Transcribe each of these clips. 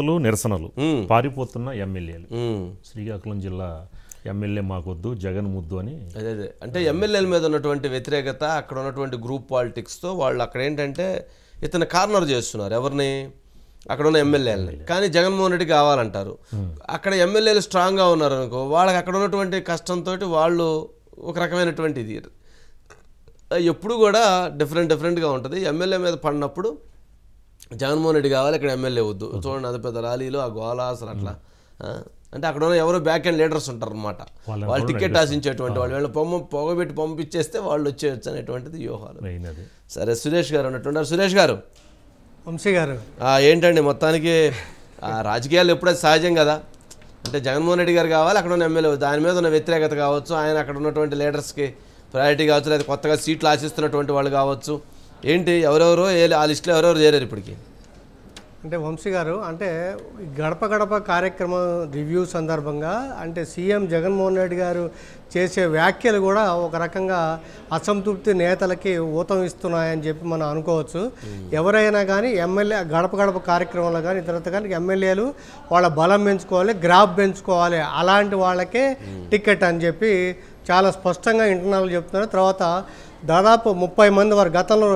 విరక్తులు నిరసనలు పారిపోతున్న ఎమ్మెల్యేలు శ్రీకాకుళం జిల్లా ఎమ్మెల్యే మాకొద్దు జగన్ ముద్దు అని అదే అదే అంటే ఎమ్మెల్యేల మీద ఉన్నటువంటి వ్యతిరేకత అక్కడ ఉన్నటువంటి గ్రూప్ పాలిటిక్స్తో వాళ్ళు అక్కడ ఏంటంటే ఇతను కార్నర్ చేస్తున్నారు ఎవరిని అక్కడ ఉన్న ఎమ్మెల్యేలని కానీ జగన్మోహన్ రెడ్డి కావాలంటారు అక్కడ ఎమ్మెల్యేలు స్ట్రాంగ్గా ఉన్నారు అనుకో వాళ్ళకి అక్కడ ఉన్నటువంటి కష్టంతో వాళ్ళు ఒక రకమైనటువంటి ఇది ఎప్పుడు కూడా డిఫరెంట్ డిఫరెంట్గా ఉంటుంది ఎమ్మెల్యే మీద పడినప్పుడు జగన్మోహన్ రెడ్డి కావాలి ఇక్కడ ఎమ్మెల్యే వద్దు చూడండి అది పెద్ద ర్యాలీలు ఆ గోలా అసలు అట్లా అంటే అక్కడ ఉన్న ఎవరో బ్యాక్ అండ్ లీడర్స్ ఉంటారు అనమాట వాళ్ళు టికెట్ ఆశించేటువంటి వాళ్ళు వీళ్ళు పొమ్మ పొగబెట్టి పంపించేస్తే వాళ్ళు వచ్చేయచ్చు అనేటువంటిది వ్యూహాలు సరే సురేష్ గారు ఉన్నట్టున్నారు సురేష్ గారు వంశీ గారు ఏంటండి మొత్తానికి రాజకీయాలు ఎప్పుడైతే సహజం కదా అంటే జగన్మోహన్ రెడ్డి గారు కావాలి అక్కడ ఉన్న ఎమ్మెల్యే దాని మీద ఉన్న వ్యతిరేకత కావచ్చు ఆయన అక్కడ ఉన్నటువంటి లీడర్స్కి ప్రయారిటీ కావచ్చు లేదా కొత్తగా సీట్లు ఆశిస్తున్నటువంటి వాళ్ళు కావచ్చు ఏంటి ఎవరెవరో ఆ లిస్టులో ఎవరెవరు చేరారు ఇప్పటికి అంటే వంశీ గారు అంటే గడప గడప కార్యక్రమం రివ్యూ సందర్భంగా అంటే సీఎం జగన్మోహన్ రెడ్డి గారు చేసే వ్యాఖ్యలు కూడా ఒక రకంగా అసంతృప్తి నేతలకి ఊతం ఇస్తున్నాయని చెప్పి మనం అనుకోవచ్చు ఎవరైనా కానీ ఎమ్మెల్యే గడప గడప కార్యక్రమంలో కానీ తర్వాత కానీ ఎమ్మెల్యేలు వాళ్ళ బలం పెంచుకోవాలి గ్రాఫ్ పెంచుకోవాలి అలాంటి వాళ్ళకే టికెట్ అని చెప్పి చాలా స్పష్టంగా ఇంటర్నల్ చెప్తున్నారు తర్వాత దాదాపు ముప్పై మంది వారు గతంలో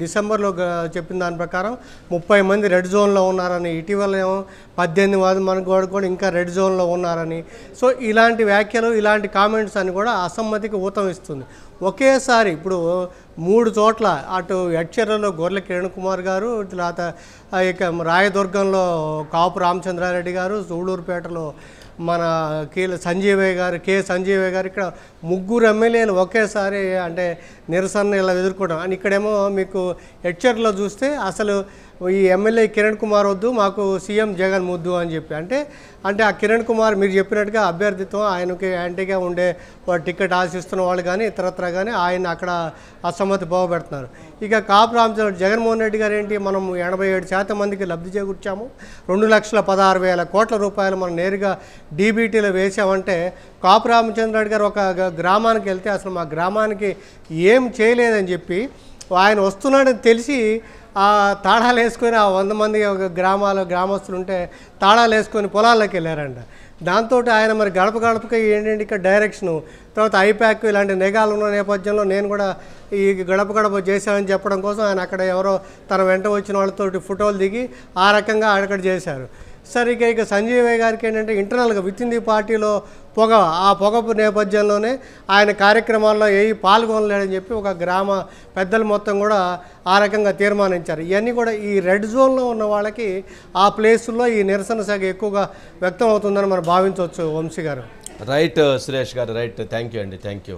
డిసెంబర్లో చెప్పిన దాని ప్రకారం ముప్పై మంది రెడ్ జోన్లో ఉన్నారని ఇటీవల ఏమో పద్దెనిమిది మంది మనకు కూడా ఇంకా రెడ్ జోన్లో ఉన్నారని సో ఇలాంటి వ్యాఖ్యలు ఇలాంటి కామెంట్స్ అని కూడా అసమ్మతికి ఊతం ఇస్తుంది ఒకేసారి ఇప్పుడు మూడు చోట్ల అటు ఎడ్చెర్లలో గొర్రెల కిరణ్ కుమార్ గారు తర్వాత ఇక రాయదుర్గంలో కాపు రామచంద్రారెడ్డి గారు సూళ్ళూరుపేటలో మన కీల సంజీవయ్య గారు కె సంజీవయ్య గారు ఇక్కడ ముగ్గురు ఎమ్మెల్యేలు ఒకేసారి అంటే నిరసన ఇలా ఎదుర్కోవడం అని ఇక్కడేమో మీకు హెచ్చర్లో చూస్తే అసలు ఈ ఎమ్మెల్యే కిరణ్ కుమార్ వద్దు మాకు సీఎం జగన్ ముద్దు అని చెప్పి అంటే అంటే ఆ కిరణ్ కుమార్ మీరు చెప్పినట్టుగా అభ్యర్థిత్వం ఆయనకి యాంటీగా ఉండే టికెట్ ఆశిస్తున్న వాళ్ళు కానీ ఇతరత్ర కానీ ఆయన అక్కడ అసమ్మతి బాగుపెడుతున్నారు ఇక కాపు రామచంద్ర జగన్మోహన్ రెడ్డి గారు ఏంటి మనం ఎనభై ఏడు శాతం మందికి లబ్ధి చేకూర్చాము రెండు లక్షల పదహారు వేల కోట్ల రూపాయలు మనం నేరుగా డీబీటీలో వేసామంటే కాపు రామచంద్ర రెడ్డి గారు ఒక గ్రామానికి వెళ్తే అసలు మా గ్రామానికి ఏం చేయలేదని చెప్పి ఆయన వస్తున్నాడని తెలిసి ఆ తాళాలు వేసుకొని ఆ వంద మంది గ్రామాలు గ్రామస్తులు ఉంటే తాళాలు వేసుకొని పొలాల్లోకి వెళ్ళారంట దాంతో ఆయన మరి గడప గడపకి ఏంటంటే ఇక్కడ డైరెక్షను తర్వాత ఐప్యాక్ ఇలాంటి నిఘాలు ఉన్న నేపథ్యంలో నేను కూడా ఈ గడప గడప చేశానని చెప్పడం కోసం ఆయన అక్కడ ఎవరో తన వెంట వచ్చిన వాళ్ళతోటి ఫోటోలు దిగి ఆ రకంగా అక్కడ చేశారు సరిగ్గా ఇక సంజీవయ్య గారికి ఏంటంటే ఇంటర్నల్గా విత్ ఇన్ ది పార్టీలో పొగ ఆ పొగపు నేపథ్యంలోనే ఆయన కార్యక్రమాల్లో ఏ పాల్గొనలేడని చెప్పి ఒక గ్రామ పెద్దలు మొత్తం కూడా ఆ రకంగా తీర్మానించారు ఇవన్నీ కూడా ఈ రెడ్ జోన్లో ఉన్న వాళ్ళకి ఆ ప్లేసుల్లో ఈ నిరసన శాఖ ఎక్కువగా వ్యక్తం అవుతుందని మనం భావించవచ్చు వంశీ గారు రైట్ సురేష్ గారు రైట్ థ్యాంక్ యూ అండి థ్యాంక్ యూ